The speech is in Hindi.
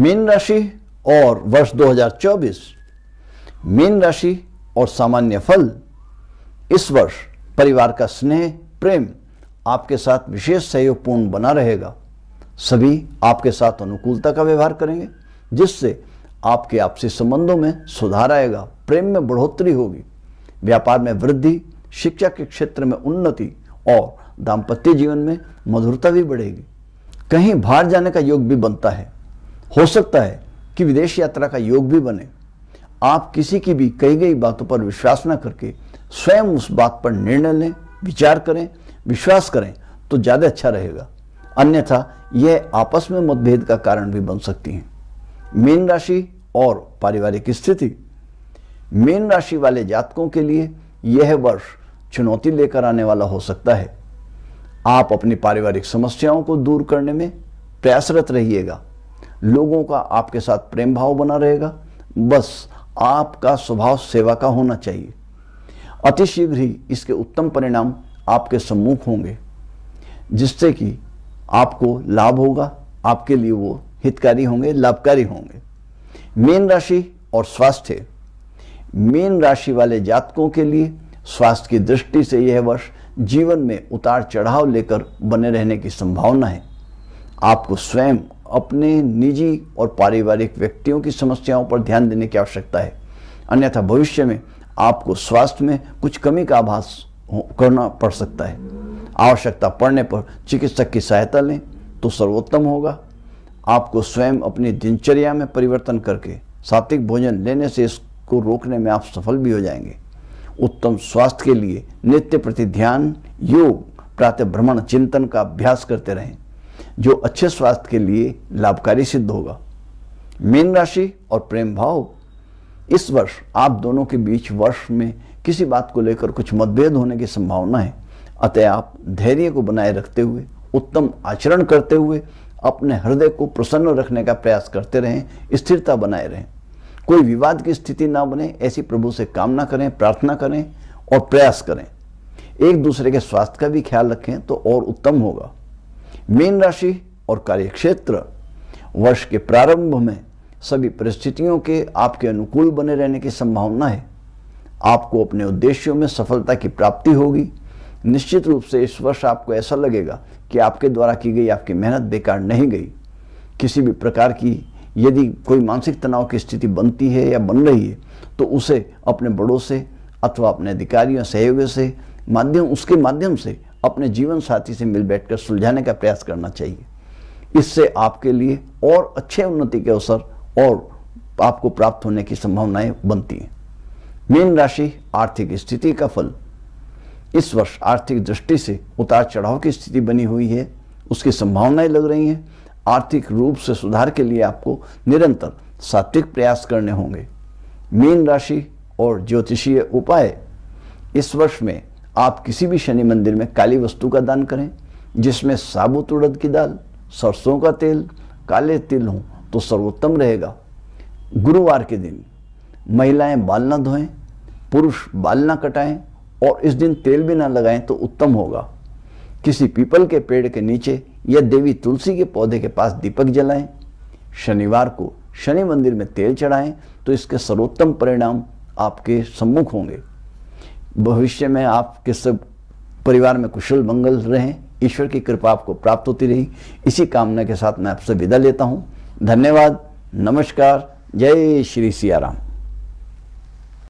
मीन राशि और वर्ष 2024 मीन राशि और सामान्य फल इस वर्ष परिवार का स्नेह प्रेम आपके साथ विशेष सहयोगपूर्ण बना रहेगा सभी आपके साथ अनुकूलता का व्यवहार करेंगे जिससे आपके आपसी संबंधों में सुधार आएगा प्रेम में बढ़ोतरी होगी व्यापार में वृद्धि शिक्षा के क्षेत्र में उन्नति और दाम्पत्य जीवन में मधुरता भी बढ़ेगी कहीं बाहर जाने का योग भी बनता है हो सकता है कि विदेश यात्रा का योग भी बने आप किसी की भी कही गई बातों पर विश्वास न करके स्वयं उस बात पर निर्णय लें विचार करें विश्वास करें तो ज़्यादा अच्छा रहेगा अन्यथा यह आपस में मतभेद का कारण भी बन सकती हैं मीन राशि और पारिवारिक स्थिति मीन राशि वाले जातकों के लिए यह वर्ष चुनौती लेकर आने वाला हो सकता है आप अपनी पारिवारिक समस्याओं को दूर करने में प्रयासरत रहिएगा लोगों का आपके साथ प्रेम भाव बना रहेगा बस आपका स्वभाव सेवा का होना चाहिए अतिशीघ्र ही इसके उत्तम परिणाम आपके सम्मुख होंगे जिससे कि आपको लाभ होगा आपके लिए वो हितकारी होंगे लाभकारी होंगे मेन राशि और स्वास्थ्य मेन राशि वाले जातकों के लिए स्वास्थ्य की दृष्टि से यह वर्ष जीवन में उतार चढ़ाव लेकर बने रहने की संभावना है आपको स्वयं अपने निजी और पारिवारिक व्यक्तियों की समस्याओं पर ध्यान देने की आवश्यकता है अन्यथा भविष्य में आपको स्वास्थ्य में कुछ कमी का आभास करना पड़ सकता है आवश्यकता पड़ने पर चिकित्सक की सहायता लें तो सर्वोत्तम होगा आपको स्वयं अपनी दिनचर्या में परिवर्तन करके सात्विक भोजन लेने से इसको रोकने में आप सफल भी हो जाएंगे उत्तम स्वास्थ्य के लिए नित्य प्रति ध्यान योग प्रातः भ्रमण चिंतन का अभ्यास करते रहें जो अच्छे स्वास्थ्य के लिए लाभकारी सिद्ध होगा मीन राशि और प्रेम भाव इस वर्ष आप दोनों के बीच वर्ष में किसी बात को लेकर कुछ मतभेद होने की संभावना है अतः आप धैर्य को बनाए रखते हुए उत्तम आचरण करते हुए अपने हृदय को प्रसन्न रखने का प्रयास करते रहें स्थिरता बनाए रहें कोई विवाद की स्थिति ना बने ऐसी प्रभु से कामना करें प्रार्थना करें और प्रयास करें एक दूसरे के स्वास्थ्य का भी ख्याल रखें तो और उत्तम होगा मीन राशि और कार्यक्षेत्र वर्ष के प्रारंभ में सभी परिस्थितियों के आपके अनुकूल बने रहने की संभावना है आपको अपने उद्देश्यों में सफलता की प्राप्ति होगी निश्चित रूप से इस वर्ष आपको ऐसा लगेगा कि आपके द्वारा की गई आपकी मेहनत बेकार नहीं गई किसी भी प्रकार की यदि कोई मानसिक तनाव की स्थिति बनती है या बन रही है तो उसे अपने बड़ों से अथवा अपने अधिकारियों सहयोगियों से माध्यम उसके माध्यम से अपने जीवन साथी से मिल बैठकर सुलझाने का प्रयास करना चाहिए इससे आपके लिए और अच्छे उन्नति के अवसर और आपको प्राप्त होने की संभावनाएं बनती हैं मीन राशि आर्थिक स्थिति का फल इस वर्ष आर्थिक दृष्टि से उतार चढ़ाव की स्थिति बनी हुई है उसकी संभावनाएं लग रही हैं आर्थिक रूप से सुधार के लिए आपको निरंतर सात्विक प्रयास करने होंगे मीन राशि और ज्योतिषीय उपाय इस वर्ष में आप किसी भी शनि मंदिर में काली वस्तु का दान करें जिसमें साबुत उड़द की दाल सरसों का तेल काले तिल हों तो सर्वोत्तम रहेगा गुरुवार के दिन महिलाएं बाल ना धोएं पुरुष बाल ना कटाएं और इस दिन तेल भी ना लगाएं तो उत्तम होगा किसी पीपल के पेड़ के नीचे या देवी तुलसी के पौधे के पास दीपक जलाएं शनिवार को शनि मंदिर में तेल चढ़ाएं तो इसके सर्वोत्तम परिणाम आपके सम्मुख होंगे भविष्य में आपके सब परिवार में कुशल मंगल रहें ईश्वर की कृपा आपको प्राप्त होती रही इसी कामना के साथ मैं आपसे विदा लेता हूँ धन्यवाद नमस्कार जय श्री सियाराम